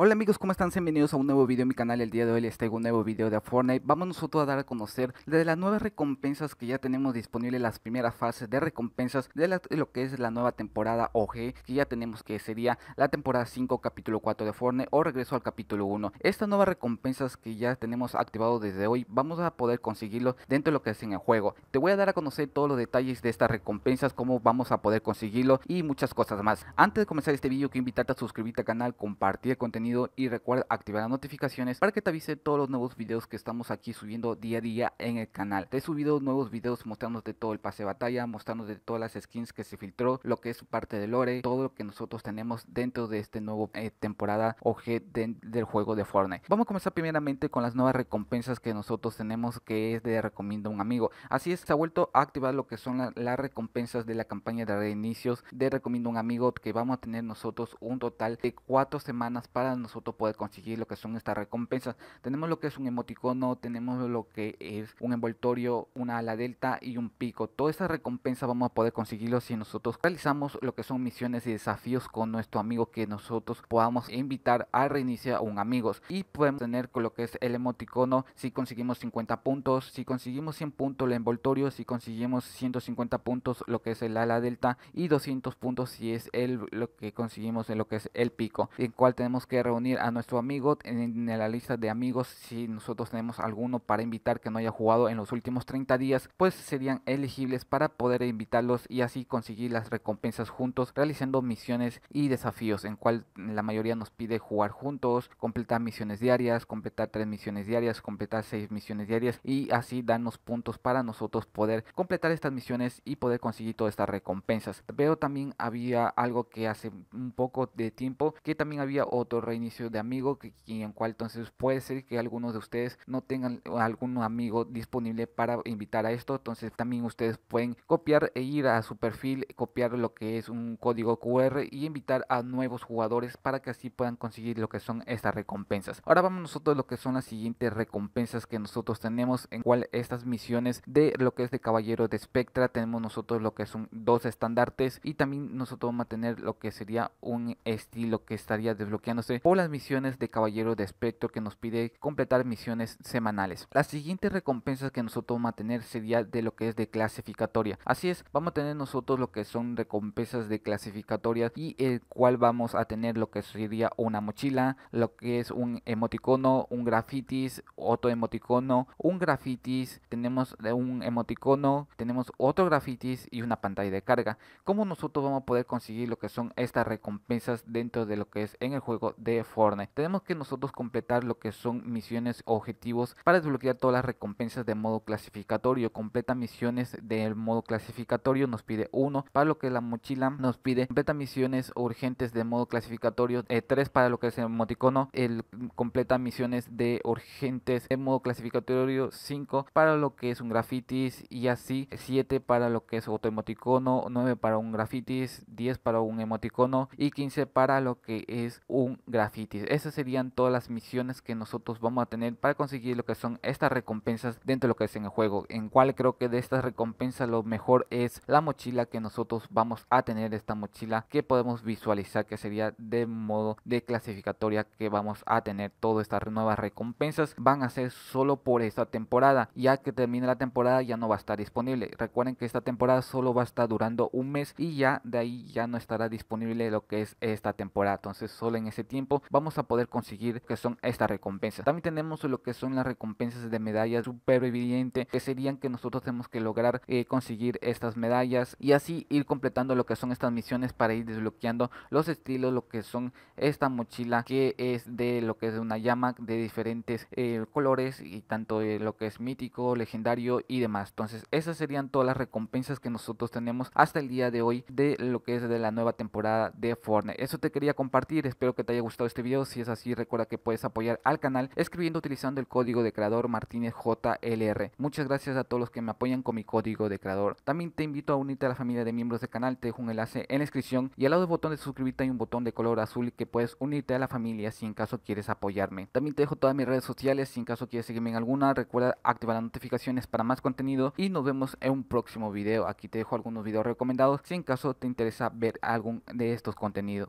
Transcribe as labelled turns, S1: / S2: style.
S1: Hola amigos, ¿cómo están? Bienvenidos a un nuevo video en mi canal. El día de hoy les traigo un nuevo video de Fortnite. Vamos nosotros a dar a conocer de las nuevas recompensas que ya tenemos disponibles las primeras fases de recompensas de, lo que es la nueva temporada OG que ya tenemos que sería la temporada 5 capítulo 4 de Fortnite o regreso al capítulo 1. Estas nuevas recompensas que ya tenemos activado desde hoy vamos a poder conseguirlo dentro de lo que es en el juego. Te voy a dar a conocer todos los detalles de estas recompensas, cómo vamos a poder conseguirlo y muchas cosas más. Antes de comenzar este video quiero invitarte a suscribirte al canal, compartir contenido y recuerda activar las notificaciones para que te avise todos los nuevos videos que estamos aquí subiendo día a día en el canal. he subido nuevos videos mostrándote todo el pase de batalla, mostrándote todas las skins que se filtró, lo que es parte de lore, todo lo que nosotros tenemos dentro de este nuevo eh, temporada o de, del juego de Fortnite. Vamos a comenzar primeramente con las nuevas recompensas que nosotros tenemos que es de recomiendo un amigo. Así es, se ha vuelto a activar lo que son las recompensas de la campaña de reinicios de recomiendo un amigo que vamos a tener nosotros un total de cuatro semanas para nosotros poder conseguir lo que son estas recompensas. Tenemos lo que es un emoticono, tenemos lo que es un envoltorio, una ala delta y un pico. Todas estas recompensas vamos a poder conseguirlo si nosotros realizamos lo que son misiones y desafíos con nuestro amigo que nosotros podamos invitar a reiniciar un amigos. Y podemos tener con lo que es el emoticono si conseguimos 50 puntos, si conseguimos 100 puntos el envoltorio, si conseguimos 150 puntos lo que es el ala delta y 200 puntos si es el, lo que conseguimos en lo que es el pico, en cual tenemos que reunir a nuestro amigo en, la lista de amigos. Si nosotros tenemos alguno para invitar que no haya jugado en los últimos 30 días, pues serían elegibles para poder invitarlos y así conseguir las recompensas juntos, realizando misiones y desafíos, en cual la mayoría nos pide jugar juntos, completar misiones diarias, completar tres misiones diarias, completar seis misiones diarias y así darnos puntos para nosotros poder completar estas misiones y poder conseguir todas estas recompensas. Pero también había algo que hace un poco de tiempo que también había otro rey inicio de amigo, que, en cual entonces puede ser que algunos de ustedes no tengan algún amigo disponible para invitar a esto, entonces también ustedes pueden copiar e ir a su perfil, copiar lo que es un código QR y invitar a nuevos jugadores para que así puedan conseguir lo que son estas recompensas. Ahora vamos nosotros lo que son las siguientes recompensas que nosotros tenemos en cual estas misiones de lo que es de Caballero de Espectra tenemos nosotros lo que son dos estandartes y también nosotros vamos a tener lo que sería un estilo que estaría desbloqueándose o las misiones de Caballero de Espectro que nos pide completar misiones semanales. Las siguientes recompensas que nosotros vamos a tener sería de lo que es de clasificatoria. Así es, vamos a tener nosotros lo que son recompensas de clasificatoria y el cual vamos a tener lo que sería una mochila, lo que es un emoticono, un grafitis, otro emoticono, un grafitis, tenemos un emoticono, tenemos otro grafitis y una pantalla de carga. Como nosotros vamos a poder conseguir lo que son estas recompensas dentro de lo que es en el juego de Fortnite. Tenemos que nosotros completar lo que son misiones objetivos para desbloquear todas las recompensas de modo clasificatorio. Completa misiones del modo clasificatorio, nos pide 1 para lo que es la mochila, nos pide completa misiones urgentes de modo clasificatorio, 3 eh, para lo que es el emoticono, el completa misiones de urgentes en modo clasificatorio, 5 para lo que es un grafitis y así, 7 para lo que es otro emoticono, 9 para un grafitis, 10 para un emoticono y 15 para lo que es un grafitis grafitis. Esas serían todas las misiones que nosotros vamos a tener para conseguir lo que son estas recompensas dentro de lo que es en el juego. En cual creo que de estas recompensas lo mejor es la mochila que nosotros vamos a tener. Esta mochila que podemos visualizar que sería de modo de clasificatoria que vamos a tener. Todas estas nuevas recompensas van a ser solo por esta temporada. Ya que termine la temporada ya no va a estar disponible. Recuerden que esta temporada solo va a estar durando un mes y ya de ahí ya no estará disponible lo que es esta temporada. Entonces solo en ese tiempo vamos a poder conseguir que son estas recompensas. También tenemos lo que son las recompensas de medallas super evidente que serían que nosotros tenemos que lograr eh, conseguir estas medallas y así ir completando lo que son estas misiones para ir desbloqueando los estilos, lo que son esta mochila que es de lo que es de una llama de diferentes eh, colores y tanto de eh, lo que es mítico, legendario y demás. Entonces esas serían todas las recompensas que nosotros tenemos hasta el día de hoy de lo que es de la nueva temporada de Fortnite. Eso te quería compartir, espero que te haya gustado este vídeo Si es así, recuerda que puedes apoyar al canal escribiendo utilizando el código de creador Martínez JLR. Muchas gracias a todos los que me apoyan con mi código de creador. También te invito a unirte a la familia de miembros del canal. Te dejo un enlace en la descripción y al lado del botón de suscribirte hay un botón de color azul que puedes unirte a la familia si en caso quieres apoyarme. También te dejo todas mis redes sociales. Si en caso quieres seguirme en alguna, recuerda activar las notificaciones para más contenido y nos vemos en un próximo vídeo Aquí te dejo algunos videos recomendados si en caso te interesa ver algún de estos contenidos.